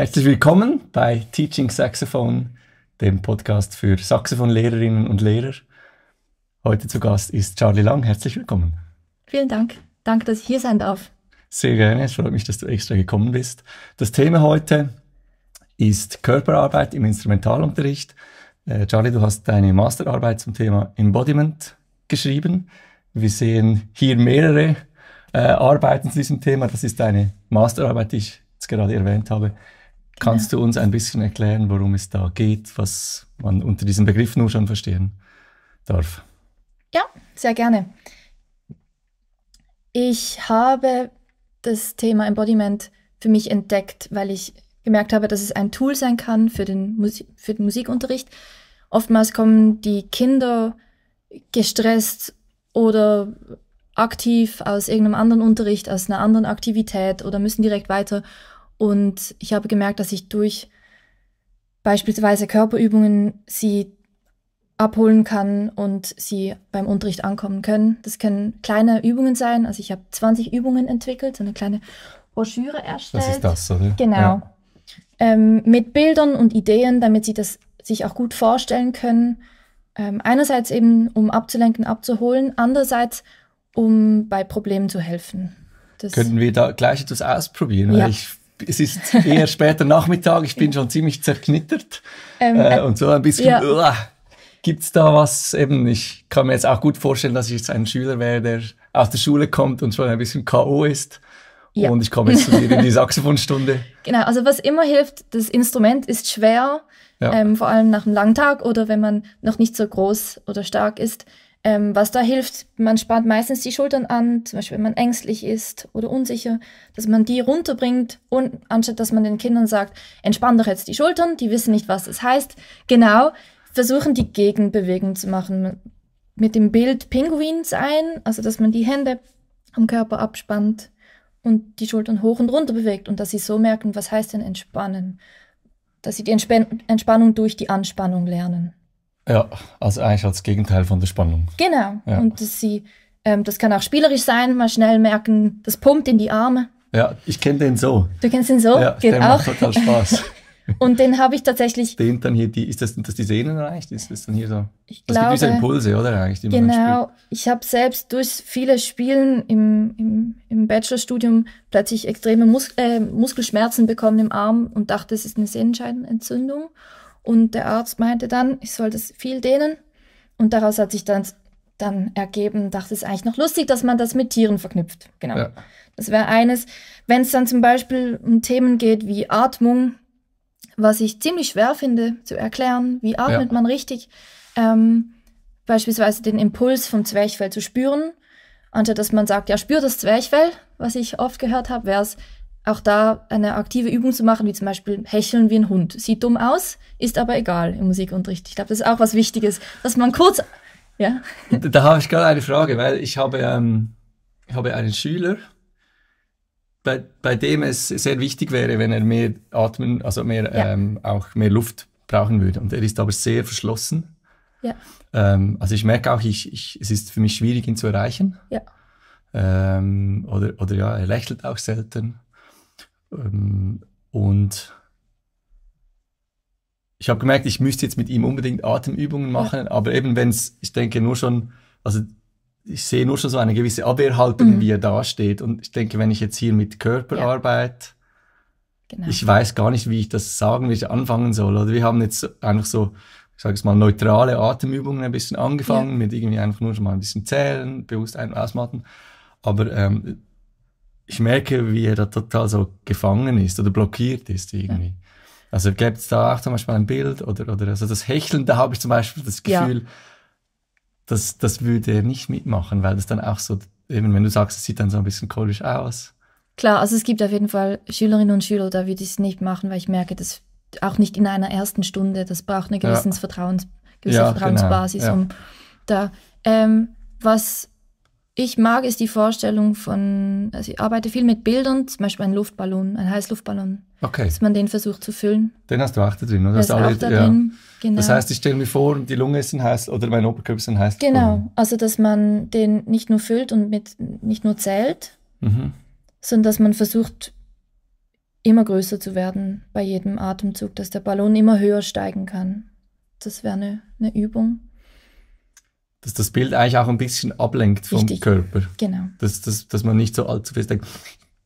Herzlich willkommen bei Teaching Saxophone, dem Podcast für Saxophonlehrerinnen und Lehrer. Heute zu Gast ist Charlie Lang. Herzlich willkommen. Vielen Dank. Danke, dass ich hier sein darf. Sehr gerne. Es freut mich, dass du extra gekommen bist. Das Thema heute ist Körperarbeit im Instrumentalunterricht. Äh, Charlie, du hast deine Masterarbeit zum Thema Embodiment geschrieben. Wir sehen hier mehrere äh, Arbeiten zu diesem Thema. Das ist deine Masterarbeit, die ich jetzt gerade erwähnt habe. Kannst ja. du uns ein bisschen erklären, worum es da geht, was man unter diesem Begriff nur schon verstehen darf? Ja, sehr gerne. Ich habe das Thema Embodiment für mich entdeckt, weil ich gemerkt habe, dass es ein Tool sein kann für den, Musi für den Musikunterricht. Oftmals kommen die Kinder gestresst oder aktiv aus irgendeinem anderen Unterricht, aus einer anderen Aktivität oder müssen direkt weiter und ich habe gemerkt, dass ich durch beispielsweise Körperübungen sie abholen kann und sie beim Unterricht ankommen können. Das können kleine Übungen sein. Also ich habe 20 Übungen entwickelt, so eine kleine Broschüre erstellt. Das ist das, oder? Genau. Ja. Ähm, mit Bildern und Ideen, damit sie das sich auch gut vorstellen können. Ähm, einerseits eben, um abzulenken, abzuholen. Andererseits, um bei Problemen zu helfen. Das Könnten wir da gleich etwas ausprobieren? Ja. Weil ich es ist eher später Nachmittag, ich bin schon ziemlich zerknittert ähm, äh, äh und so ein bisschen, ja. gibt es da was, eben, ich kann mir jetzt auch gut vorstellen, dass ich jetzt ein Schüler wäre, der aus der Schule kommt und schon ein bisschen K.O. ist. Ja. Und ich komme jetzt zu dir in die Saxophonstunde. Genau, also was immer hilft, das Instrument ist schwer, ja. ähm, vor allem nach einem langen Tag oder wenn man noch nicht so groß oder stark ist. Ähm, was da hilft, man spart meistens die Schultern an, zum Beispiel wenn man ängstlich ist oder unsicher, dass man die runterbringt und anstatt dass man den Kindern sagt, entspann doch jetzt die Schultern, die wissen nicht, was das heißt. Genau, versuchen die Gegenbewegung zu machen. Mit dem Bild Pinguins ein, also dass man die Hände am Körper abspannt und die Schultern hoch und runter bewegt und dass sie so merken, was heißt denn entspannen? Dass sie die Entspann Entspannung durch die Anspannung lernen. Ja, also eigentlich als Gegenteil von der Spannung. Genau. Ja. Und dass sie, ähm, das kann auch spielerisch sein, mal schnell merken, das pumpt in die Arme. Ja, ich kenne den so. Du kennst den so? Ja, Geht der auch. macht total Spaß. Und den habe ich tatsächlich. Den dann hier, die, ist das, dass die Sehnen reicht? Ist das dann hier so? Ich das glaube, gibt diese Impulse, oder? Eigentlich, die genau. ich habe selbst durch viele Spielen im, im, im Bachelorstudium plötzlich extreme Mus äh, Muskelschmerzen bekommen im Arm und dachte, es ist eine Sehnenscheidenentzündung. Und der Arzt meinte dann, ich sollte es viel dehnen. Und daraus hat sich dann, dann ergeben, dachte es ist eigentlich noch lustig, dass man das mit Tieren verknüpft. Genau. Ja. Das wäre eines. Wenn es dann zum Beispiel um Themen geht wie Atmung, was ich ziemlich schwer finde zu erklären, wie atmet ja. man richtig, ähm, beispielsweise den Impuls vom Zwerchfell zu spüren, anstatt dass man sagt, ja, spür das Zwerchfell, was ich oft gehört habe, wäre es, auch da eine aktive Übung zu machen, wie zum Beispiel hecheln wie ein Hund. Sieht dumm aus, ist aber egal im Musikunterricht. Ich glaube, das ist auch was Wichtiges, dass man kurz. Ja. Da habe ich gerade eine Frage, weil ich habe, ähm, ich habe einen Schüler, bei, bei dem es sehr wichtig wäre, wenn er mehr atmen, also mehr ja. ähm, auch mehr Luft brauchen würde. Und er ist aber sehr verschlossen. Ja. Ähm, also ich merke auch, ich, ich, es ist für mich schwierig, ihn zu erreichen. Ja. Ähm, oder, oder ja, er lächelt auch selten. Ähm, und ich habe gemerkt, ich müsste jetzt mit ihm unbedingt Atemübungen machen, ja. aber eben wenn es, ich denke nur schon, also ich sehe nur schon so eine gewisse Abwehrhaltung, mhm. wie er dasteht. Und ich denke, wenn ich jetzt hier mit Körper ja. genau. ich weiß gar nicht, wie ich das sagen, wie ich anfangen soll. Oder wir haben jetzt einfach so, ich sage es mal, neutrale Atemübungen ein bisschen angefangen, ja. mit irgendwie einfach nur schon mal ein bisschen zählen, bewusst ein- und ausmachen. Aber ähm, ich merke, wie er da total so gefangen ist oder blockiert ist irgendwie. Ja. Also gibt es da auch zum Beispiel ein Bild oder, oder also das Hecheln, da habe ich zum Beispiel das Gefühl, ja. das, das würde er nicht mitmachen, weil das dann auch so, eben wenn du sagst, es sieht dann so ein bisschen komisch aus. Klar, also es gibt auf jeden Fall Schülerinnen und Schüler, da würde ich es nicht machen, weil ich merke, dass auch nicht in einer ersten Stunde, das braucht eine gewisse ja. Genau. Vertrauens, gewisse ja, Vertrauensbasis, genau. um da. Ähm, was ich mag es die Vorstellung von, also ich arbeite viel mit Bildern, zum Beispiel ein Luftballon, ein Heißluftballon. Okay. Dass man den versucht zu füllen. Den hast du auch da drin, oder? Das, also auch da ja. drin. Genau. das heißt, ich stelle mir vor, die Lunge ist ein heiß oder mein Oberkörper ist ein heiß. Genau, also dass man den nicht nur füllt und mit nicht nur zählt, mhm. sondern dass man versucht, immer größer zu werden bei jedem Atemzug, dass der Ballon immer höher steigen kann. Das wäre eine, eine Übung dass das Bild eigentlich auch ein bisschen ablenkt vom Richtig. Körper. Genau. Dass, dass, dass man nicht so allzu fest denkt,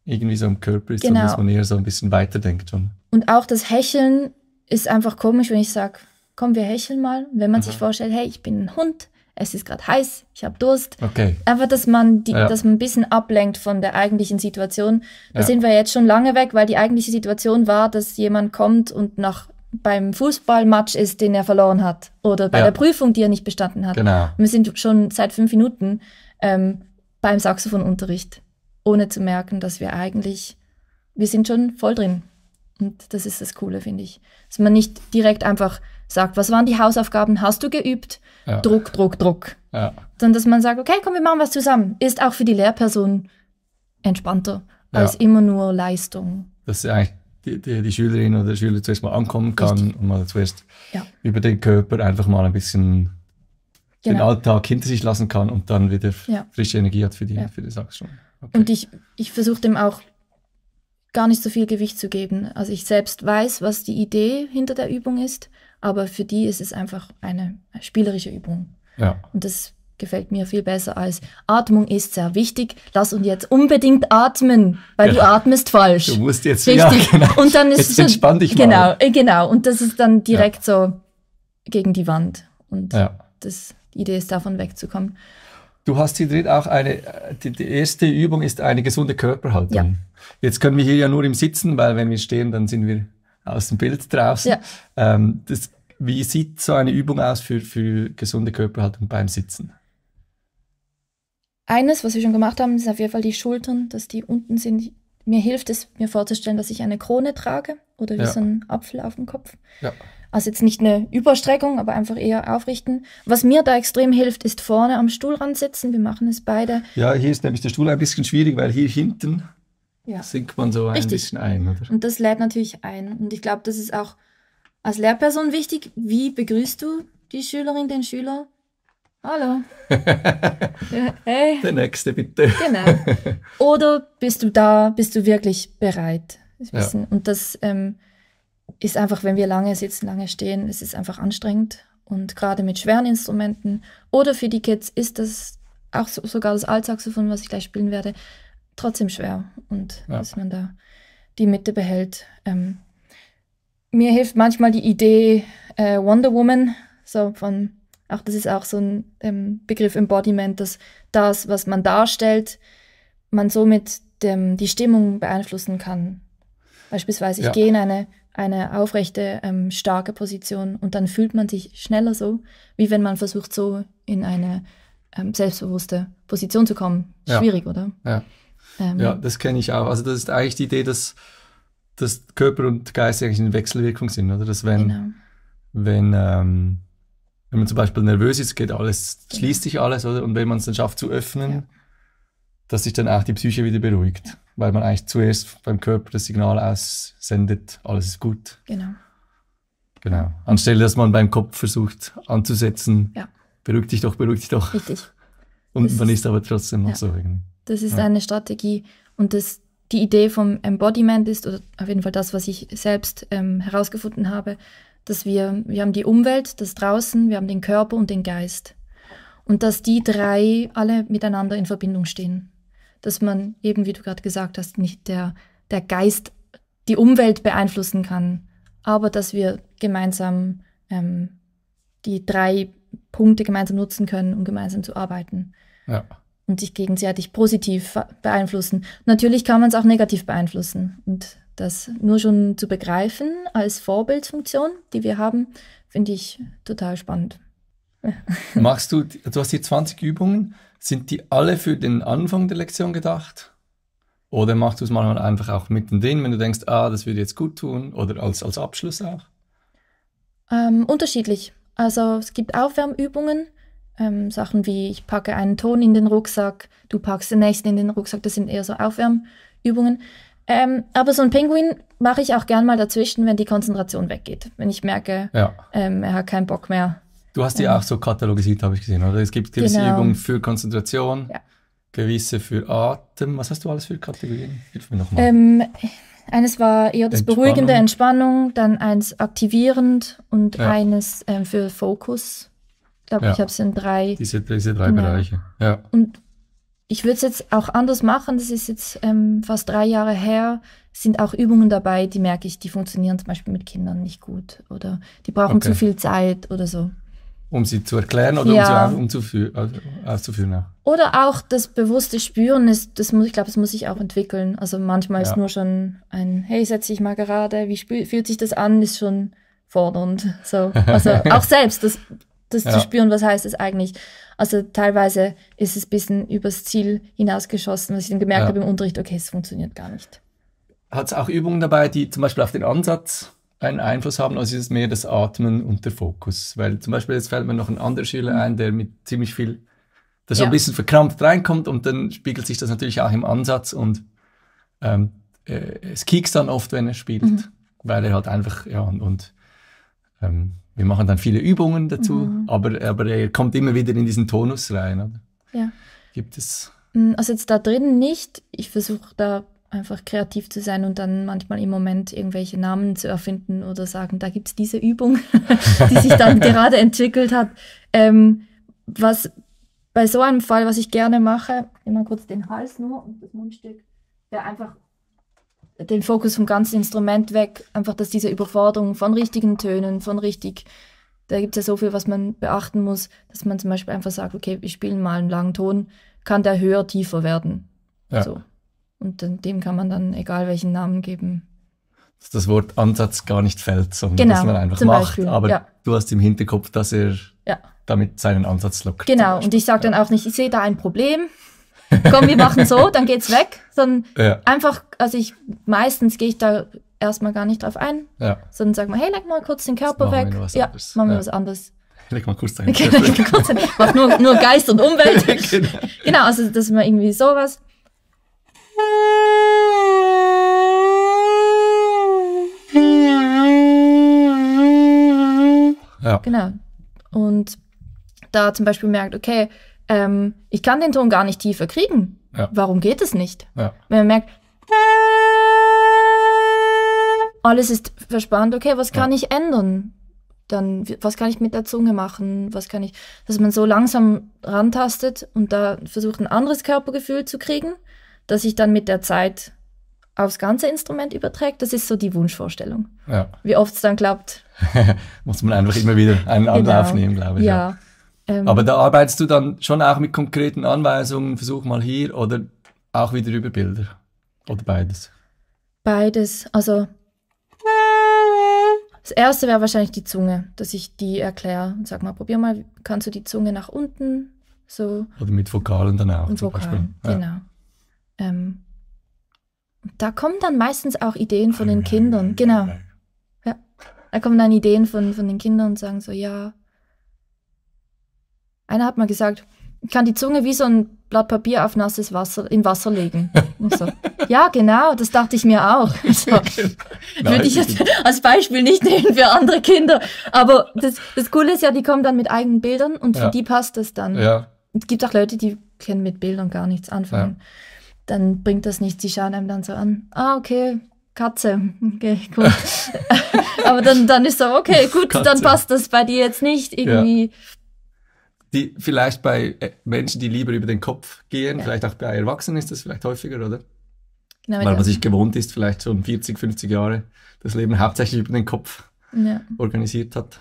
irgendwie so im Körper ist, genau. sondern dass man eher so ein bisschen weiterdenkt schon. Und auch das Hecheln ist einfach komisch, wenn ich sage, komm, wir hecheln mal. Wenn man mhm. sich vorstellt, hey, ich bin ein Hund, es ist gerade heiß, ich habe Durst. Okay. Einfach, dass man, die, ja. dass man ein bisschen ablenkt von der eigentlichen Situation. Da ja. sind wir jetzt schon lange weg, weil die eigentliche Situation war, dass jemand kommt und nach beim Fußballmatch ist, den er verloren hat oder bei ja. der Prüfung, die er nicht bestanden hat. Genau. Wir sind schon seit fünf Minuten ähm, beim Saxophonunterricht, ohne zu merken, dass wir eigentlich, wir sind schon voll drin. Und das ist das Coole, finde ich. Dass man nicht direkt einfach sagt, was waren die Hausaufgaben, hast du geübt? Ja. Druck, Druck, Druck. Ja. Sondern dass man sagt, okay, komm, wir machen was zusammen. Ist auch für die Lehrperson entspannter als immer nur Leistung. Das ist ja eigentlich die, die, die, Schülerin oder der Schüler zuerst mal ankommen kann Richtig. und mal zuerst ja. über den Körper einfach mal ein bisschen genau. den Alltag hinter sich lassen kann und dann wieder ja. frische Energie hat für die, ja. für die Sachsstunde. Okay. Und ich, ich versuche dem auch gar nicht so viel Gewicht zu geben. Also ich selbst weiß, was die Idee hinter der Übung ist, aber für die ist es einfach eine spielerische Übung. Ja. Und das gefällt mir viel besser als Atmung ist sehr wichtig. Lass uns jetzt unbedingt atmen, weil ja. du genau. atmest falsch. Du musst jetzt richtig. Ja, genau. Und dann ist jetzt es entspann dich genau, mal. Genau, genau. Und das ist dann direkt ja. so gegen die Wand. Und das, die Idee ist davon wegzukommen. Du hast hier drin auch eine, die, die erste Übung ist eine gesunde Körperhaltung. Jetzt können wir hier ja nur im Sitzen, weil wenn wir stehen, dann sind wir aus dem Bild draußen. Ähm, das, wie sieht so eine Übung aus für, für gesunde Körperhaltung beim Sitzen? Eines, was wir schon gemacht haben, ist auf jeden Fall die Schultern, dass die unten sind. Mir hilft es, mir vorzustellen, dass ich eine Krone trage oder wie ja. so ein Apfel auf dem Kopf. Ja. Also jetzt nicht eine Überstreckung, aber einfach eher aufrichten. Was mir da extrem hilft, ist vorne am Stuhlrand sitzen. Wir machen es beide. Ja, hier ist nämlich der Stuhl ein bisschen schwierig, weil hier hinten ja. sinkt man so ein Richtig. bisschen ein. Oder? Und das lädt natürlich ein. Und ich glaube, das ist auch als Lehrperson wichtig. Wie begrüßt du die Schülerin, den Schüler? Hallo. hey. Der nächste, bitte. Genau. Oder bist du da, bist du wirklich bereit? Ja. Und das ähm, ist einfach, wenn wir lange sitzen, lange stehen, es ist einfach anstrengend. Und gerade mit schweren Instrumenten oder für die Kids ist das auch so, sogar das Altsaxophon, was ich gleich spielen werde, trotzdem schwer. Und ja. dass man da die Mitte behält. Ähm, mir hilft manchmal die Idee äh, Wonder Woman, so von auch das ist auch so ein ähm, Begriff Embodiment, dass das, was man darstellt, man somit dem, die Stimmung beeinflussen kann. Beispielsweise, ich ja. gehe in eine, eine aufrechte, ähm, starke Position und dann fühlt man sich schneller so, wie wenn man versucht, so in eine ähm, selbstbewusste Position zu kommen. Schwierig, ja. oder? Ja, ähm, ja das kenne ich auch. Also das ist eigentlich die Idee, dass, dass Körper und Geist eigentlich in Wechselwirkung sind, oder? Dass wenn, genau. wenn ähm, wenn man zum Beispiel nervös ist, geht alles, genau. schließt sich alles, oder? Und wenn man es dann schafft zu öffnen, ja. dass sich dann auch die Psyche wieder beruhigt. Ja. Weil man eigentlich zuerst beim Körper das Signal aussendet, alles ist gut. Genau. Genau. Anstelle, dass man beim Kopf versucht anzusetzen, ja. beruhig dich doch, beruhigt dich doch. Richtig. Und das man ist aber trotzdem noch so irgendwie. Das ist eine Strategie und das, die Idee vom Embodiment ist, oder auf jeden Fall das, was ich selbst ähm, herausgefunden habe, dass wir, wir haben die Umwelt, das Draußen, wir haben den Körper und den Geist. Und dass die drei alle miteinander in Verbindung stehen. Dass man eben, wie du gerade gesagt hast, nicht der, der Geist die Umwelt beeinflussen kann, aber dass wir gemeinsam ähm, die drei Punkte gemeinsam nutzen können, um gemeinsam zu arbeiten. Ja. Und sich gegenseitig positiv beeinflussen. Natürlich kann man es auch negativ beeinflussen. Und das nur schon zu begreifen als Vorbildfunktion, die wir haben, finde ich total spannend. Machst du, du hast hier 20 Übungen, sind die alle für den Anfang der Lektion gedacht? Oder machst du es manchmal einfach auch mittendrin, wenn du denkst, ah, das würde jetzt gut tun? Oder als, als Abschluss auch? Ähm, unterschiedlich. Also es gibt Aufwärmübungen, ähm, Sachen wie ich packe einen Ton in den Rucksack, du packst den nächsten in den Rucksack, das sind eher so Aufwärmübungen. Ähm, aber so ein Pinguin mache ich auch gern mal dazwischen, wenn die Konzentration weggeht. Wenn ich merke, ja. ähm, er hat keinen Bock mehr. Du hast die ähm, auch so katalogisiert, habe ich gesehen, oder? Es gibt gewisse genau. Übungen für Konzentration, ja. gewisse für Atem. Was hast du alles für Kategorien? Hilf mir nochmal. Ähm, eines war eher das Entspannung. Beruhigende, Entspannung, dann eins aktivierend und ja. eines ähm, für Fokus. Ich glaube, ja. ich habe es in drei. Diese, diese drei genau. Bereiche. Ja. Und ich würde es jetzt auch anders machen. Das ist jetzt ähm, fast drei Jahre her. Es sind auch Übungen dabei, die merke ich, die funktionieren zum Beispiel mit Kindern nicht gut oder die brauchen okay. zu viel Zeit oder so. Um sie zu erklären oder ja. um sie äh, auszuführen. Ja. Oder auch das bewusste Spüren, ist, das muss, ich glaube, das muss sich auch entwickeln. Also manchmal ja. ist nur schon ein, hey, setze ich mal gerade, wie fühlt sich das an, ist schon fordernd. So. Also auch selbst, das das ja. zu spüren, was heißt das eigentlich. Also teilweise ist es ein bisschen übers Ziel hinausgeschossen, was ich dann gemerkt ja. habe im Unterricht, okay, es funktioniert gar nicht. Hat es auch Übungen dabei, die zum Beispiel auf den Ansatz einen Einfluss haben, also ist es mehr das Atmen und der Fokus? Weil zum Beispiel jetzt fällt mir noch ein anderer Schüler ein, der mit ziemlich viel, der so ja. ein bisschen verkrampft reinkommt und dann spiegelt sich das natürlich auch im Ansatz und ähm, äh, es kickst dann oft, wenn er spielt, mhm. weil er halt einfach, ja, und, und ähm, wir machen dann viele Übungen dazu, mhm. aber, aber er kommt immer wieder in diesen Tonus rein. Oder? Ja. Gibt es? Mm, also jetzt da drin nicht. Ich versuche da einfach kreativ zu sein und dann manchmal im Moment irgendwelche Namen zu erfinden oder sagen, da gibt es diese Übung, die sich dann gerade entwickelt hat. Ähm, was bei so einem Fall, was ich gerne mache, immer kurz den Hals nur und das Mundstück, wäre einfach den Fokus vom ganzen Instrument weg, einfach dass diese Überforderung von richtigen Tönen, von richtig, da gibt es ja so viel, was man beachten muss, dass man zum Beispiel einfach sagt, okay, wir spielen mal einen langen Ton, kann der höher, tiefer werden. Ja. So. Und dem kann man dann egal welchen Namen geben. Dass das Wort Ansatz gar nicht fällt, sondern genau, dass man einfach macht. Beispiel, aber ja. du hast im Hinterkopf, dass er ja. damit seinen Ansatz lockt. Genau, und ich sage dann auch nicht, ich sehe da ein Problem, komm, wir machen so, dann geht's weg. Sondern ja. einfach, also ich meistens gehe ich da erstmal gar nicht drauf ein, ja. sondern sag mal, hey, leg mal kurz den Körper weg. ja, anderes. machen wir ja. was anderes. Leg mal kurz deinen Körper weg. Mach nur, nur Geist und Umwelt. genau. genau, also das ist mal irgendwie sowas. Ja. Genau. Und da zum Beispiel merkt, okay, ähm, ich kann den Ton gar nicht tiefer kriegen. Ja. Warum geht es nicht? Ja. Wenn man merkt, alles ist verspannt, okay, was kann ja. ich ändern? Dann, was kann ich mit der Zunge machen? Was kann ich, dass man so langsam rantastet und da versucht, ein anderes Körpergefühl zu kriegen, dass sich dann mit der Zeit aufs ganze Instrument überträgt. Das ist so die Wunschvorstellung. Ja. Wie oft es dann klappt. Muss man einfach immer wieder einen Anlauf genau. nehmen, glaube ich. ja. Ähm, Aber da arbeitest du dann schon auch mit konkreten Anweisungen, versuch mal hier oder auch wieder über Bilder oder beides? Beides, also das erste wäre wahrscheinlich die Zunge, dass ich die erkläre und sag mal, probier mal, kannst du die Zunge nach unten so. Oder mit Vokalen dann auch. Und zum Vokalen, Beispiel. genau. Ja. Ähm, da kommen dann meistens auch Ideen von den Kindern, genau. Ja, da kommen dann Ideen von, von den Kindern und sagen so, ja, einer hat mal gesagt, kann die Zunge wie so ein Blatt Papier auf nasses Wasser in Wasser legen. So. ja, genau, das dachte ich mir auch. Genau. So. Nein, Würde ich jetzt als Beispiel nicht nehmen für andere Kinder. Aber das, das Coole ist ja, die kommen dann mit eigenen Bildern und für die passt das dann. Ja. Es gibt auch Leute, die können mit Bildern gar nichts anfangen. Ja. Dann bringt das nichts, die schauen einem dann so an. Ah, okay, Katze. Okay, gut. Aber dann, dann ist so, okay, gut, Katze. dann passt das bei dir jetzt nicht irgendwie. Ja die vielleicht bei äh, Menschen, die lieber über den Kopf gehen, ja. vielleicht auch bei Erwachsenen ist das vielleicht häufiger, oder? Genau, Weil man sich gewohnt ist, vielleicht schon 40, 50 Jahre das Leben hauptsächlich über den Kopf ja. organisiert hat.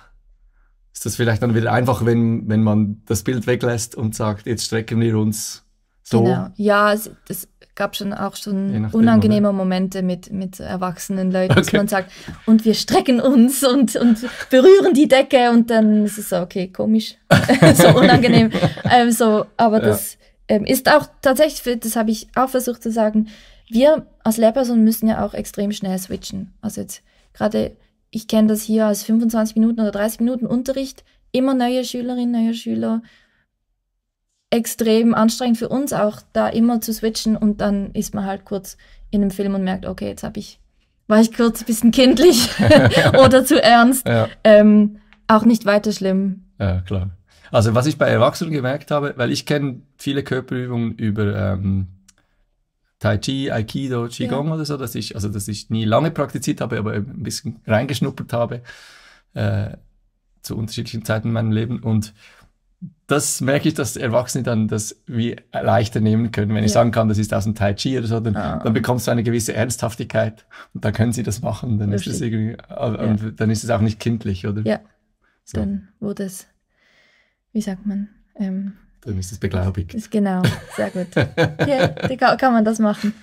Ist das vielleicht dann wieder einfach, wenn, wenn man das Bild weglässt und sagt, jetzt strecken wir uns so? Genau. Ja, es, das, gab schon auch schon unangenehme Moment. Momente mit, mit erwachsenen Leuten, dass man sagt, und wir strecken uns und, und berühren die Decke und dann ist es so, okay, komisch, so unangenehm. ähm, so, aber ja. das ähm, ist auch tatsächlich, das habe ich auch versucht zu sagen, wir als Lehrperson müssen ja auch extrem schnell switchen. Also jetzt gerade, ich kenne das hier als 25 Minuten oder 30 Minuten Unterricht, immer neue Schülerinnen, neue Schüler, extrem anstrengend für uns auch, da immer zu switchen und dann ist man halt kurz in einem Film und merkt, okay, jetzt habe ich, war ich kurz ein bisschen kindlich oder zu ernst. Ja. Ähm, auch nicht weiter schlimm. Ja, klar. Also was ich bei Erwachsenen gemerkt habe, weil ich kenne viele Körperübungen über ähm, Tai Chi, Aikido, Qigong ja. oder so, dass ich, also dass ich nie lange praktiziert habe, aber ein bisschen reingeschnuppert habe äh, zu unterschiedlichen Zeiten in meinem Leben. Und das merke ich, dass Erwachsene dann das wie leichter nehmen können. Wenn ich sagen kann, das ist aus dem Tai Chi oder so, dann, ah. dann bekommst du eine gewisse Ernsthaftigkeit und dann können sie das machen. Dann das ist es irgendwie, äh, ja. dann ist es auch nicht kindlich, oder? Ja. So. Dann, wurde es, wie sagt man? Ähm, dann ist es beglaubigt. Ist, genau, sehr gut. ja, da kann man das machen.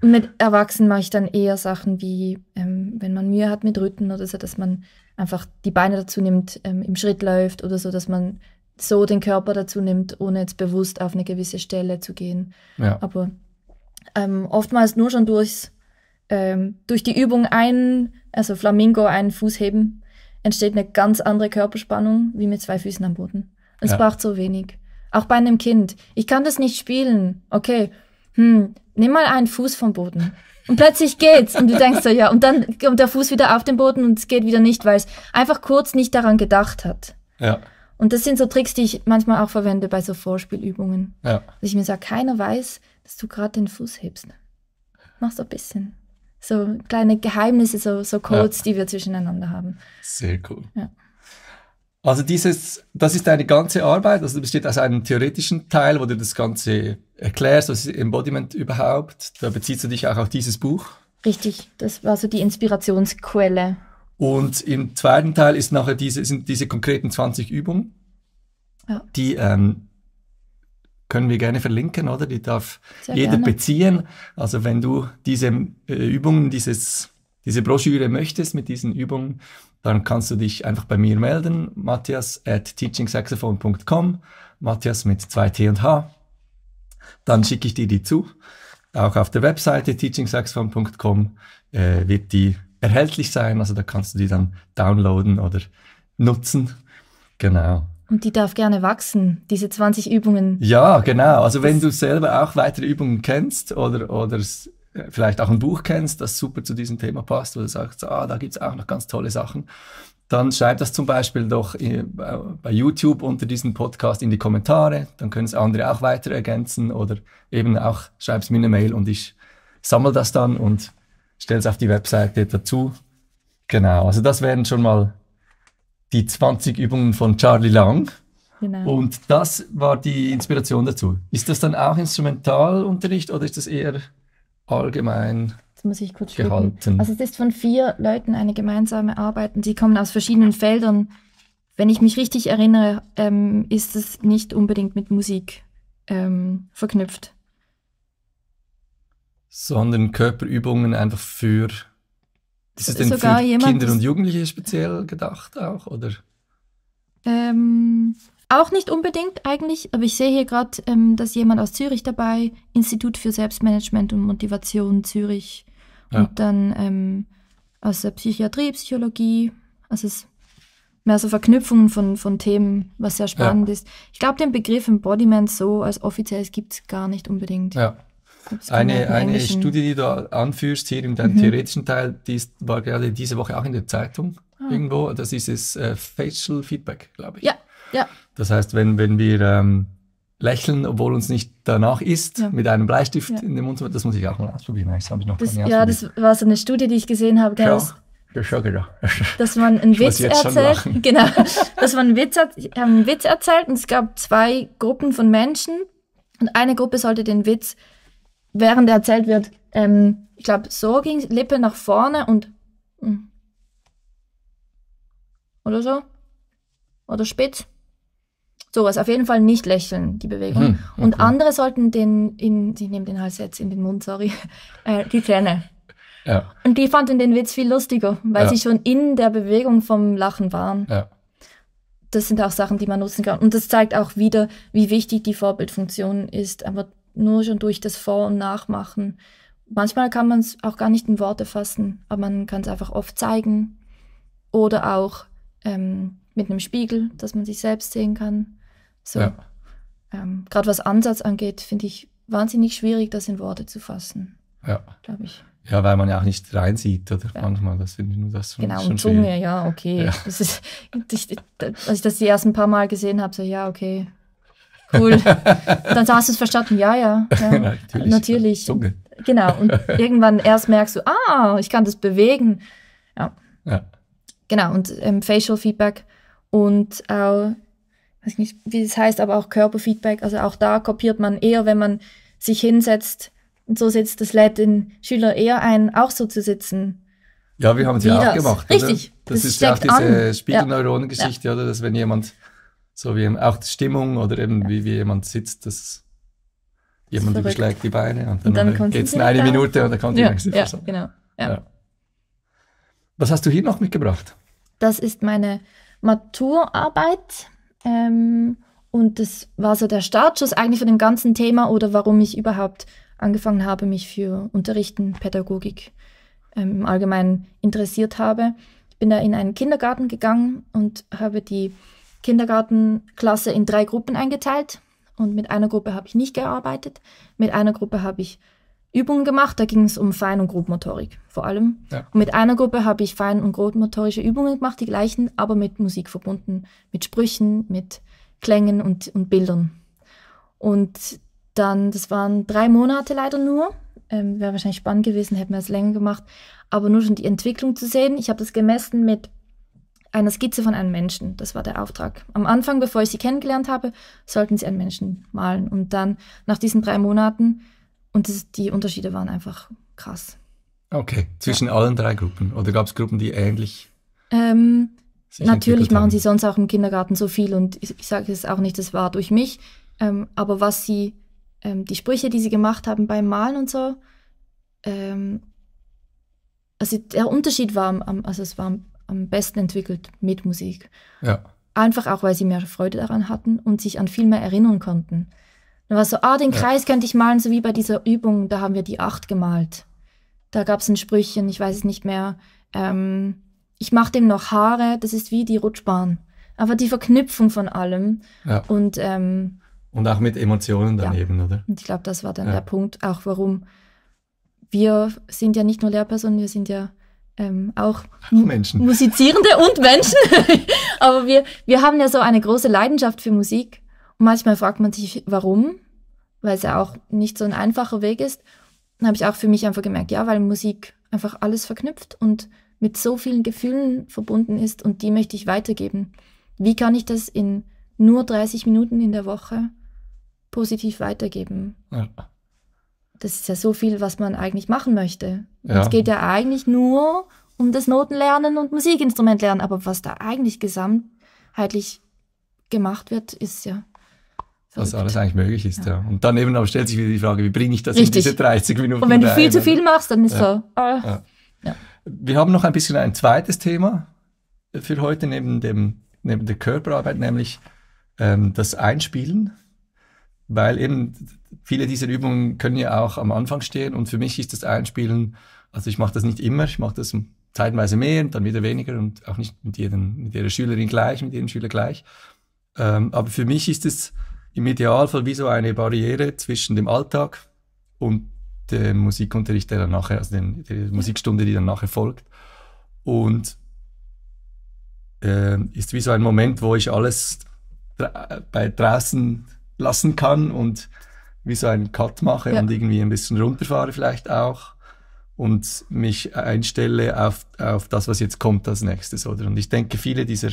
Und mit Erwachsenen mache ich dann eher Sachen wie, ähm, wenn man Mühe hat mit Rücken oder so, dass man einfach die Beine dazu nimmt, ähm, im Schritt läuft oder so, dass man so den Körper dazu nimmt, ohne jetzt bewusst auf eine gewisse Stelle zu gehen. Ja. Aber ähm, oftmals nur schon durchs, ähm, durch die Übung ein, also Flamingo, einen Fuß heben, entsteht eine ganz andere Körperspannung wie mit zwei Füßen am Boden. Es ja. braucht so wenig. Auch bei einem Kind. Ich kann das nicht spielen. Okay, hm, nimm mal einen Fuß vom Boden. Und plötzlich geht's. Und du denkst so, ja, und dann kommt der Fuß wieder auf den Boden und es geht wieder nicht, weil es einfach kurz nicht daran gedacht hat. Ja. Und das sind so Tricks, die ich manchmal auch verwende bei so Vorspielübungen. Ja. Dass ich mir sage, keiner weiß, dass du gerade den Fuß hebst. Mach so ein bisschen. So kleine Geheimnisse, so, so Codes, ja. die wir zwischeneinander haben. Sehr cool. Ja. Also dieses, das ist deine ganze Arbeit, also besteht aus einem theoretischen Teil, wo du das Ganze erklärst, was ist Embodiment überhaupt? Da beziehst du dich auch auf dieses Buch? Richtig, das war so die Inspirationsquelle und im zweiten Teil ist nachher diese, sind diese konkreten 20 Übungen. Ja. Die ähm, können wir gerne verlinken, oder? Die darf Sehr jeder gerne. beziehen. Also wenn du diese äh, Übungen, dieses, diese Broschüre möchtest mit diesen Übungen, dann kannst du dich einfach bei mir melden, matthias at teachingsaxophone.com, Matthias mit zwei T und H. Dann schicke ich dir die zu. Auch auf der Webseite teachingsaxophone.com äh, wird die erhältlich sein. Also da kannst du die dann downloaden oder nutzen. Genau. Und die darf gerne wachsen, diese 20 Übungen. Ja, genau. Also wenn du selber auch weitere Übungen kennst oder, oder äh, vielleicht auch ein Buch kennst, das super zu diesem Thema passt, wo du sagst, ah, da gibt es auch noch ganz tolle Sachen, dann schreib das zum Beispiel doch äh, bei YouTube unter diesem Podcast in die Kommentare. Dann können es andere auch weiter ergänzen oder eben auch schreib es mir eine Mail und ich sammle das dann und stelle es auf die Webseite dazu. Genau, also das wären schon mal die 20 Übungen von Charlie Lang. Genau. Und das war die Inspiration dazu. Ist das dann auch Instrumentalunterricht oder ist das eher allgemein? Jetzt muss ich kurz gehalten. Also es ist von vier Leuten eine gemeinsame Arbeit und sie kommen aus verschiedenen Feldern. Wenn ich mich richtig erinnere, ähm, ist es nicht unbedingt mit Musik ähm, verknüpft sondern Körperübungen einfach für. Ist es denn für jemand, Kinder und Jugendliche speziell gedacht auch, oder? Ähm, auch nicht unbedingt eigentlich, aber ich sehe hier gerade, ähm, dass jemand aus Zürich dabei, Institut für Selbstmanagement und Motivation Zürich ja. und dann ähm, aus der Psychiatrie, Psychologie, also es mehr so Verknüpfungen von, von Themen, was sehr spannend ja. ist. Ich glaube, den Begriff Embodiment so als offizielles gibt es gar nicht unbedingt. Ja. Eine, eine Studie, die du anführst hier in deinem mhm. theoretischen Teil, die ist, war gerade diese Woche auch in der Zeitung ah. irgendwo. Das ist das äh, Facial Feedback, glaube ich. Ja, ja. Das heißt, wenn, wenn wir ähm, lächeln, obwohl uns nicht danach ist, ja. mit einem Bleistift ja. in dem Mund, das muss ich auch mal ausprobieren. Das ich noch das, Ja, das war so eine Studie, die ich gesehen habe. Genau. Dass man einen ich Witz erzählt, genau, dass man einen Witz, äh, einen Witz erzählt und es gab zwei Gruppen von Menschen und eine Gruppe sollte den Witz während erzählt wird, ähm, ich glaube, so ging Lippe nach vorne und. Mh. Hm. Oder so? Oder spitz? Sowas. Auf jeden Fall nicht lächeln, die Bewegung. Hm, okay. Und andere sollten den, in, ich nehme den Hals jetzt in den Mund, sorry, äh, die Zähne. Ja. Und die fanden den Witz viel lustiger, weil ja. sie schon in der Bewegung vom Lachen waren. Ja. Das sind auch Sachen, die man nutzen kann. Und das zeigt auch wieder, wie wichtig die Vorbildfunktion ist. Aber nur schon durch das Vor- und Nachmachen. Manchmal kann man es auch gar nicht in Worte fassen, aber man kann es einfach oft zeigen. Oder auch ähm, mit einem Spiegel, dass man sich selbst sehen kann. So. Ja. Ähm, Gerade was Ansatz angeht, finde ich wahnsinnig schwierig, das in Worte zu fassen. Ja. Glaube ich. Ja, weil man ja auch nicht reinsieht oder ja. manchmal, das finde ich nur das Genau, schon Zunge, viel. ja, okay. Ja. Das ist, ich, als ich das die ersten paar Mal gesehen habe, so, ja, okay, cool. Dann hast du es verstanden, ja, ja. ja. natürlich. natürlich. Zunge. Genau. Und irgendwann erst merkst du, ah, ich kann das bewegen. Ja. ja. Genau. Und ähm, Facial Feedback und auch, weiß ich nicht, wie das heißt, aber auch Körperfeedback. Also auch da kopiert man eher, wenn man sich hinsetzt und so sitzt, das lädt den Schüler eher ein, auch so zu sitzen. Ja, wir haben es ja auch gemacht. Richtig. Oder? Das, das ist ja auch diese Spiegelneuronengeschichte, ja. oder? Dass wenn jemand so wie auch die Stimmung oder eben wie, wie jemand sitzt, dass jemand Verrückt. überschlägt die Beine und dann, dann geht es in eine Minute und dann kommt ja, die nächste Person. Ja, genau. Ja. Ja. Was hast du hier noch mitgebracht? Das ist meine Maturarbeit ähm, und das war so der Startschuss eigentlich von dem ganzen Thema oder warum ich überhaupt angefangen habe, mich für Unterrichten, Pädagogik ähm, im Allgemeinen interessiert habe. Ich bin da in einen Kindergarten gegangen und habe die Kindergartenklasse in drei Gruppen eingeteilt und mit einer Gruppe habe ich nicht gearbeitet. Mit einer Gruppe habe ich Übungen gemacht, da ging es um Fein- und Grobmotorik vor allem. Ja. Und mit einer Gruppe habe ich Fein- und Grobmotorische Übungen gemacht, die gleichen, aber mit Musik verbunden, mit Sprüchen, mit Klängen und, und Bildern. Und dann, das waren drei Monate leider nur. Ähm, Wäre wahrscheinlich spannend gewesen, hätten wir es länger gemacht. Aber nur schon die Entwicklung zu sehen. Ich habe das gemessen mit eine Skizze von einem Menschen. Das war der Auftrag. Am Anfang, bevor ich sie kennengelernt habe, sollten sie einen Menschen malen. Und dann nach diesen drei Monaten, und das, die Unterschiede waren einfach krass. Okay, zwischen ja. allen drei Gruppen. Oder gab es Gruppen, die ähnlich? Ähm, natürlich machen haben? sie sonst auch im Kindergarten so viel. Und ich, ich sage es auch nicht, das war durch mich. Ähm, aber was sie, ähm, die Sprüche, die sie gemacht haben beim Malen und so, ähm, also der Unterschied war, also es war am besten entwickelt mit Musik. Ja. Einfach auch, weil sie mehr Freude daran hatten und sich an viel mehr erinnern konnten. Da war so, ah, den Kreis ja. könnte ich malen, so wie bei dieser Übung, da haben wir die Acht gemalt. Da gab es ein Sprüchen, ich weiß es nicht mehr. Ähm, ich mache dem noch Haare, das ist wie die Rutschbahn. Aber die Verknüpfung von allem. Ja. Und, ähm, und auch mit Emotionen daneben, ja. oder? Und ich glaube, das war dann der Punkt, auch warum wir sind ja nicht nur Lehrpersonen, wir sind ja ähm, auch Menschen. Musizierende und Menschen. Aber wir, wir haben ja so eine große Leidenschaft für Musik. Und manchmal fragt man sich, warum, weil es ja auch nicht so ein einfacher Weg ist. Dann habe ich auch für mich einfach gemerkt, ja, weil Musik einfach alles verknüpft und mit so vielen Gefühlen verbunden ist und die möchte ich weitergeben. Wie kann ich das in nur 30 Minuten in der Woche positiv weitergeben? Ja. Das ist ja so viel, was man eigentlich machen möchte. Ja. Es geht ja eigentlich nur um das Notenlernen und Musikinstrument lernen, aber was da eigentlich gesamtheitlich gemacht wird, ist ja was alles eigentlich möglich ist. Ja. ja. Und dann eben aber stellt sich wieder die Frage, wie bringe ich das Richtig. in diese 30 Minuten? Und wenn du rein? viel zu viel machst, dann ist ja. so. Äh. Ja. Ja. Wir haben noch ein bisschen ein zweites Thema für heute neben, dem, neben der Körperarbeit, nämlich ähm, das Einspielen. Weil eben viele dieser Übungen können ja auch am Anfang stehen und für mich ist das Einspielen also ich mache das nicht immer, ich mache das zeitweise mehr und dann wieder weniger und auch nicht mit, jedem, mit jeder Schülerin gleich, mit jedem Schüler gleich. Ähm, aber für mich ist es im Idealfall wie so eine Barriere zwischen dem Alltag und dem Musikunterricht, der dann nachher, also den, der Musikstunde, die dann nachher folgt. Und äh, ist wie so ein Moment, wo ich alles dra bei draußen lassen kann und wie so einen Cut mache ja. und irgendwie ein bisschen runterfahre vielleicht auch und mich einstelle auf, auf das, was jetzt kommt als nächstes, oder? Und ich denke, viele dieser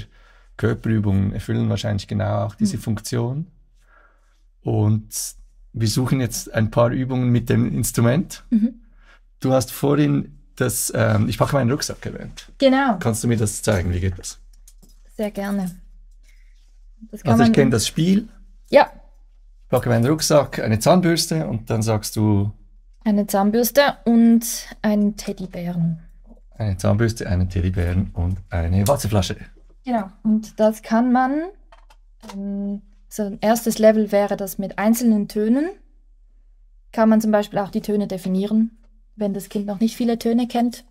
Körperübungen erfüllen wahrscheinlich genau auch diese mhm. Funktion. Und wir suchen jetzt ein paar Übungen mit dem Instrument. Mhm. Du hast vorhin das, ähm, ich packe meinen Rucksack erwähnt. Genau. Kannst du mir das zeigen? Wie geht das? Sehr gerne. Das also ich kenne das Spiel. Ja. Ich packe meinen Rucksack, eine Zahnbürste und dann sagst du eine Zahnbürste und einen Teddybären. Eine Zahnbürste, einen Teddybären und eine Wasserflasche. Genau, und das kann man. Ähm, so ein erstes Level wäre das mit einzelnen Tönen. Kann man zum Beispiel auch die Töne definieren, wenn das Kind noch nicht viele Töne kennt.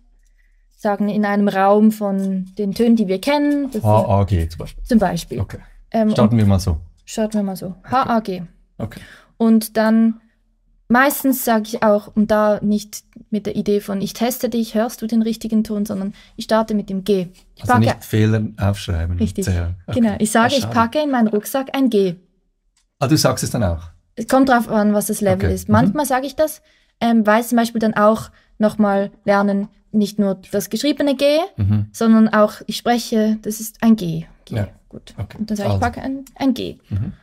Sagen in einem Raum von den Tönen, die wir kennen. HAG zum Beispiel. Zum Beispiel. Okay. Ähm, Starten wir mal so. Starten wir mal so. HAG. Okay. Und dann meistens sage ich auch, und da nicht mit der Idee von, ich teste dich, hörst du den richtigen Ton, sondern ich starte mit dem G. Ich also packe, nicht Fehler aufschreiben. Richtig. Genau. Okay. Genau. Ich sage, ich packe in meinen Rucksack ein G. Ah, du sagst es dann auch? Es kommt darauf an, was das Level okay. ist. Manchmal mhm. sage ich das, ähm, weil zum Beispiel dann auch nochmal lernen, nicht nur das geschriebene G, mhm. sondern auch, ich spreche, das ist ein G. G. Ja. Gut. Okay. Und dann sage also. ich, packe ein, ein G. Mhm.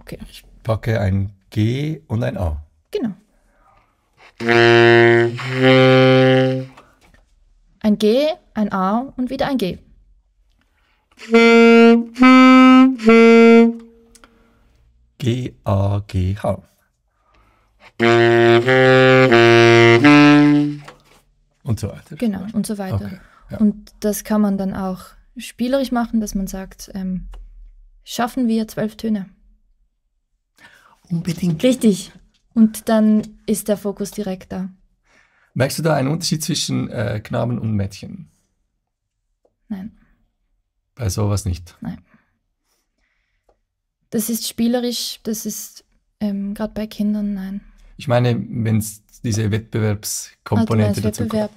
Okay. Ich packe ein G. G und ein A. Genau. Ein G, ein A und wieder ein G. G, A, G, H. Und so weiter. Genau, und so weiter. Okay, ja. Und das kann man dann auch spielerisch machen, dass man sagt, ähm, schaffen wir zwölf Töne. Unbedingt. Richtig. Und dann ist der Fokus direkt da. Merkst du da einen Unterschied zwischen äh, Knaben und Mädchen? Nein. Bei sowas nicht? Nein. Das ist spielerisch, das ist ähm, gerade bei Kindern, nein. Ich meine, wenn es diese Wettbewerbskomponente ah, dazu Wettbewerb.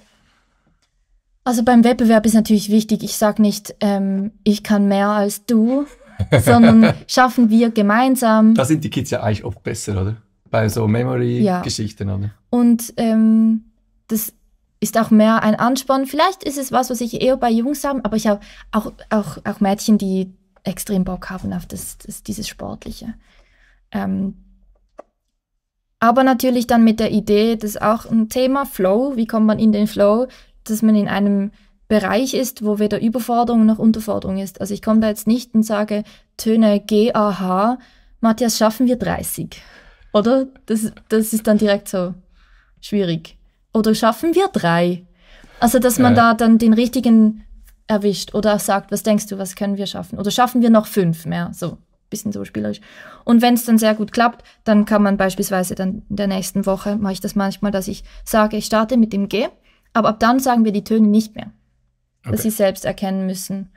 Also beim Wettbewerb ist natürlich wichtig, ich sage nicht, ähm, ich kann mehr als du, sondern schaffen wir gemeinsam. Da sind die Kids ja eigentlich oft besser, oder? Bei so Memory-Geschichten, ja. oder? Und ähm, das ist auch mehr ein Ansporn. Vielleicht ist es was, was ich eher bei Jungs habe, aber ich habe auch, auch, auch Mädchen, die extrem Bock haben auf das, das dieses Sportliche. Ähm, aber natürlich dann mit der Idee, das ist auch ein Thema, Flow, wie kommt man in den Flow, dass man in einem Bereich ist, wo weder Überforderung noch Unterforderung ist. Also ich komme da jetzt nicht und sage Töne G, A, Matthias, schaffen wir 30. Oder? Das, das ist dann direkt so schwierig. Oder schaffen wir drei? Also, dass man äh. da dann den richtigen erwischt oder sagt, was denkst du, was können wir schaffen? Oder schaffen wir noch fünf mehr? So, bisschen so spielerisch. Und wenn es dann sehr gut klappt, dann kann man beispielsweise dann in der nächsten Woche, mache ich das manchmal, dass ich sage, ich starte mit dem G, aber ab dann sagen wir die Töne nicht mehr okay. dass sie selbst erkennen müssen.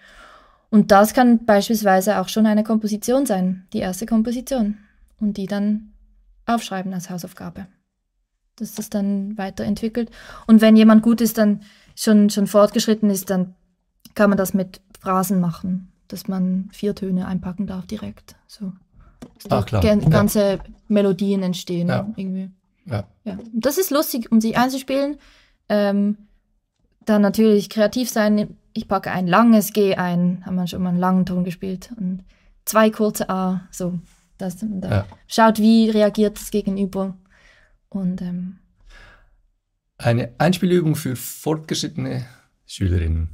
Und das kann beispielsweise auch schon eine Komposition sein, die erste Komposition. Und die dann aufschreiben als Hausaufgabe. Dass das dann weiterentwickelt. Und wenn jemand gut ist, dann schon, schon fortgeschritten ist, dann kann man das mit Phrasen machen, dass man vier Töne einpacken darf direkt. So. Ah, klar. Ganze ja. Melodien entstehen ja. irgendwie. Ja. ja. das ist lustig, um sich einzuspielen. Ähm, dann natürlich kreativ sein. Ich packe ein langes G ein, haben wir schon mal einen langen Ton gespielt. Und zwei kurze A, so. Das, da ja. Schaut, wie reagiert das Gegenüber. Und ähm, eine Einspielübung für fortgeschrittene Schülerinnen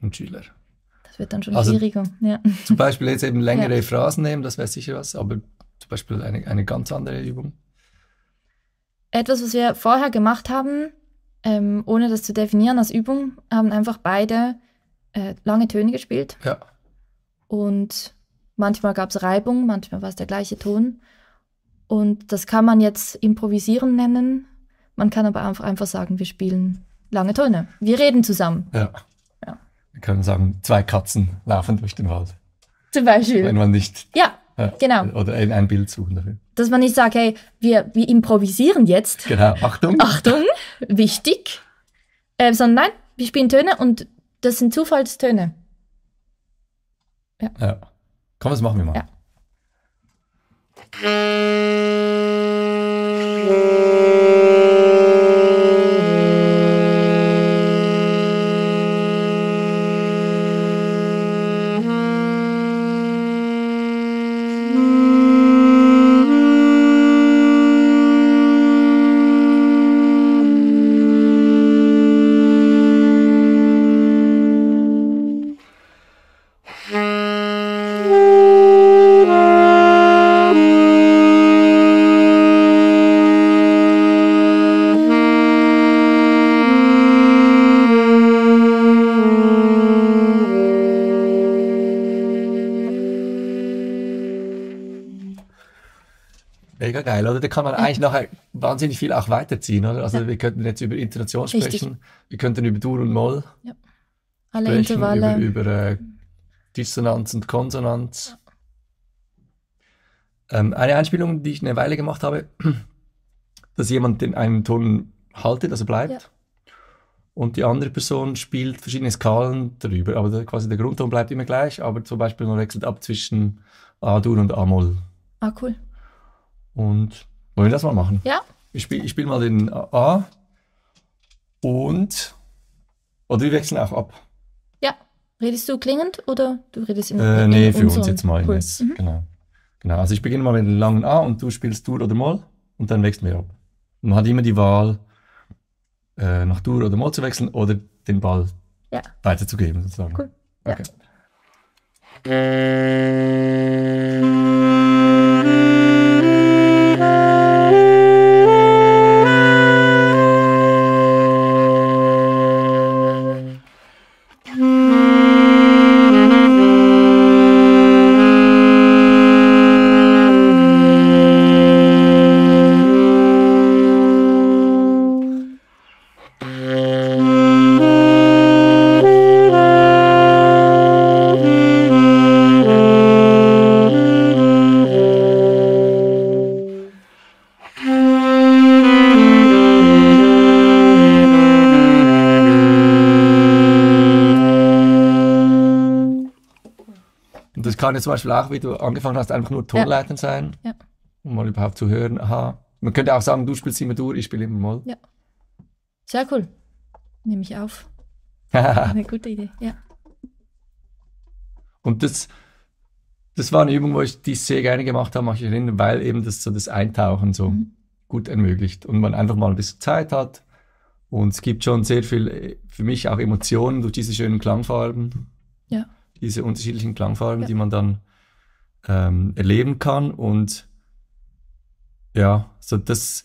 und Schüler. Das wird dann schon also schwieriger. Ja. Zum Beispiel jetzt eben längere ja. Phrasen nehmen, das wäre sicher was, aber zum Beispiel eine, eine ganz andere Übung. Etwas, was wir vorher gemacht haben, ähm, ohne das zu definieren als Übung, haben einfach beide äh, lange Töne gespielt. Ja. Und manchmal gab es Reibung, manchmal war es der gleiche Ton. Und das kann man jetzt improvisieren nennen. Man kann aber einfach, einfach sagen, wir spielen lange Töne. Wir reden zusammen. Ja. ja. Wir können sagen, zwei Katzen laufen durch den Wald. Zum Beispiel. Wenn man nicht. Ja, genau. Oder ein Bild suchen dafür. Dass man nicht sagt, hey, wir, wir improvisieren jetzt. Genau, Achtung. Achtung wichtig, äh, sondern nein, wir spielen Töne und das sind Zufallstöne. Ja. ja. Komm, das machen wir mal. Ja. geil, oder? Also da kann man eigentlich nachher wahnsinnig viel auch weiterziehen, oder? Also ja. wir könnten jetzt über Intonation sprechen, Richtig. wir könnten über Dur und Moll ja. Alle sprechen, Intervalle. über, über äh, Dissonanz und Konsonanz. Ja. Ähm, eine Einspielung, die ich eine Weile gemacht habe, dass jemand den einen Ton haltet, also bleibt. Und die andere Person spielt verschiedene Skalen darüber, aber der, quasi der Grundton bleibt immer gleich, aber zum Beispiel man wechselt ab zwischen A-Dur und A-Moll. Ah, cool. Und wollen wir das mal machen? Ja. Ich spiele ich spiel mal den A und. Oder wir wechseln auch ab. Ja. Redest du klingend oder du redest in äh, in Nee, für uns jetzt mal. Cool. Mhm. Genau. genau. Also ich beginne mal mit dem langen A und du spielst Dur oder Moll und dann wechseln wir ab. Man hat immer die Wahl, äh, nach Dur oder Moll zu wechseln oder den Ball ja. weiterzugeben, sozusagen. Cool. Okay. Ja. kann ja zum Beispiel auch, wie du angefangen hast, einfach nur Tonleitern ja. sein, ja. um mal überhaupt zu hören, aha. Man könnte auch sagen, du spielst immer Dur, ich spiele immer Moll. Ja. Sehr cool. Nehme ich auf. eine gute Idee, ja. Und das, das war eine Übung, wo ich die sehr gerne gemacht habe, mache ich erinnern, weil eben das so das Eintauchen so mhm. gut ermöglicht und man einfach mal ein bisschen Zeit hat. Und es gibt schon sehr viel, äh, für mich auch Emotionen durch diese schönen Klangfarben. Ja diese unterschiedlichen Klangfarben, ja. die man dann ähm, erleben kann. Und ja, so das,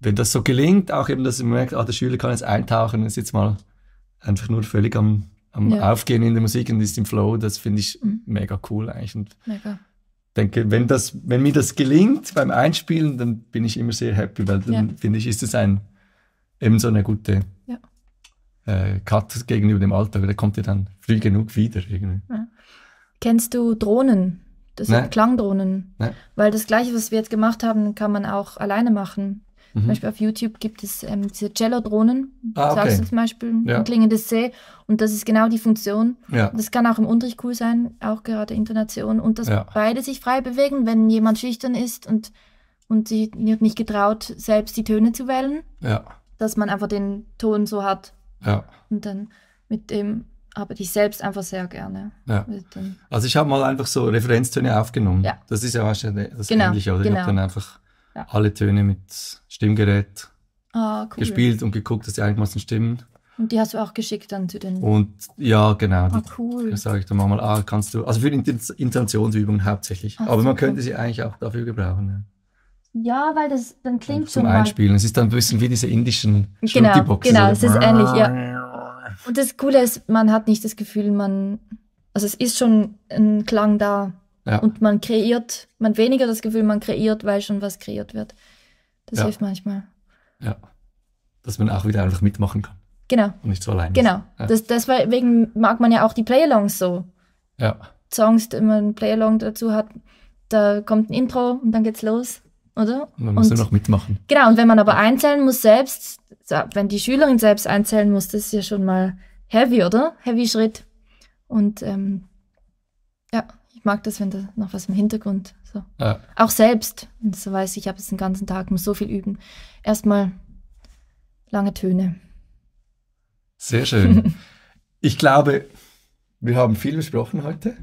wenn das so gelingt, auch eben, dass man merkt, ah, der Schüler kann jetzt eintauchen, ist jetzt mal einfach nur völlig am, am ja. Aufgehen in der Musik und ist im Flow, das finde ich mhm. mega cool eigentlich. Und mega. denke, wenn, das, wenn mir das gelingt beim Einspielen, dann bin ich immer sehr happy, weil dann ja. finde ich, ist es ein, eben so eine gute äh, Cut gegenüber dem Alltag, der kommt dir dann früh genug wieder. Irgendwie. Ja. Kennst du Drohnen? Das sind nee. Klangdrohnen. Nee. Weil das Gleiche, was wir jetzt gemacht haben, kann man auch alleine machen. Mhm. Zum Beispiel auf YouTube gibt es ähm, diese Cello-Drohnen. Ah, okay. Sagst du zum Beispiel ja. ein klingendes See. Und das ist genau die Funktion. Ja. Das kann auch im Unterricht cool sein, auch gerade Intonation. Und dass ja. beide sich frei bewegen, wenn jemand schüchtern ist und, und sie wird nicht getraut, selbst die Töne zu wählen. Dass man einfach den Ton so hat, ja. Und dann mit dem arbeite ich selbst einfach sehr gerne. Ja. Also ich habe mal einfach so Referenztöne aufgenommen. Ja. Das ist ja wahrscheinlich das genau, Ähnliche, oder? Genau. Ich habe dann einfach ja. alle Töne mit Stimmgerät ah, cool. gespielt und geguckt, dass die einigermaßen stimmen. Und die hast du auch geschickt dann zu den. Und ja, genau. Ah, cool. Dann sage ich dann mal, ah, kannst du. Also für die Intentionsübungen hauptsächlich. Ach, Aber man könnte sie eigentlich auch dafür gebrauchen. Ja, weil das dann klingt zum so Einspielen. Es ist dann ein bisschen wie diese indischen Genau, genau, es ist ähnlich, ja. Und das Coole ist, man hat nicht das Gefühl, man, also es ist schon ein Klang da ja. und man kreiert, man hat weniger das Gefühl, man kreiert, weil schon was kreiert wird. Das ja. hilft manchmal. Ja, dass man auch wieder einfach mitmachen kann. Genau. Und nicht so allein. Genau. Ja. Das, deswegen mag man ja auch die Playalongs so. Ja. Songs, wenn man einen Playalong dazu hat, da kommt ein Intro und dann geht's los oder? Man muss und, ja noch mitmachen. Genau, und wenn man aber einzählen muss selbst, wenn die Schülerin selbst einzählen muss, das ist ja schon mal heavy, oder? Heavy Schritt. Und ähm, ja, ich mag das, wenn da noch was im Hintergrund so. Ja. Auch selbst, und so weiß, ich ich habe es den ganzen Tag, muss so viel üben. Erstmal lange Töne. Sehr schön. ich glaube, wir haben viel besprochen heute.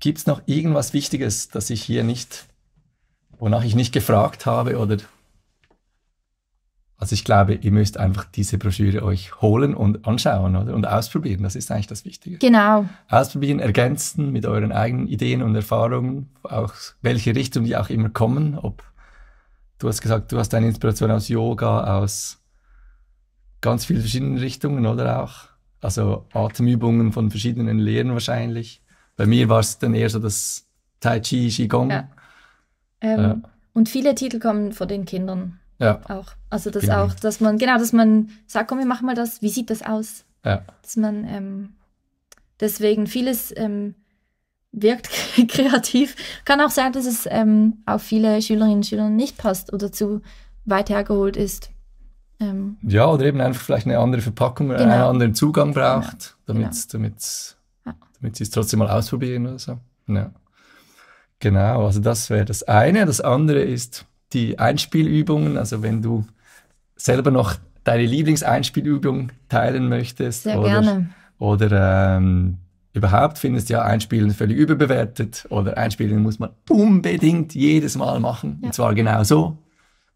Gibt es noch irgendwas Wichtiges, das ich hier nicht wonach ich nicht gefragt habe oder also ich glaube, ihr müsst einfach diese Broschüre euch holen und anschauen oder? und ausprobieren. Das ist eigentlich das Wichtige. Genau. Ausprobieren, ergänzen mit euren eigenen Ideen und Erfahrungen, auch welche Richtung die auch immer kommen. Ob du hast gesagt, du hast deine Inspiration aus Yoga, aus ganz vielen verschiedenen Richtungen oder auch also Atemübungen von verschiedenen Lehren wahrscheinlich. Bei mir war es dann eher so das Tai Chi, Qigong. Ja. Ähm, ja. Und viele Titel kommen von den Kindern. Ja. Auch. Also das Bin genau. auch, dass man, genau, dass man sagt, komm, wir machen mal das, wie sieht das aus? Ja. Dass man ähm, deswegen vieles ähm, wirkt kreativ. Kann auch sein, dass es ähm, auf viele Schülerinnen und Schüler nicht passt oder zu weit hergeholt ist. Ähm, ja, oder eben einfach vielleicht eine andere Verpackung, genau. einen anderen Zugang genau. braucht, genau. damit, genau. ja. sie es trotzdem mal ausprobieren oder so. Ja. Genau, also das wäre das eine. Das andere ist die Einspielübungen. Also wenn du selber noch deine Lieblingseinspielübung teilen möchtest Sehr oder, gerne. oder ähm, überhaupt findest, ja, Einspielen völlig überbewertet oder Einspielen muss man unbedingt jedes Mal machen, ja. und zwar genau so,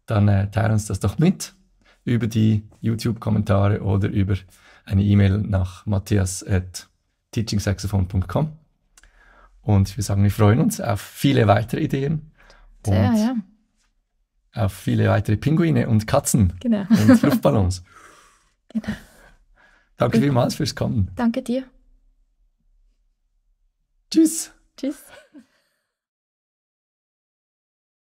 dann äh, teile uns das doch mit über die YouTube-Kommentare oder über eine E-Mail nach matthias at matthias.teachingsaxophon.com. Und ich würde sagen, wir freuen uns auf viele weitere Ideen. Und ja, ja. Auf viele weitere Pinguine und Katzen genau. und Luftballons. genau. Danke vielmals fürs Kommen. Danke dir. Tschüss. Tschüss.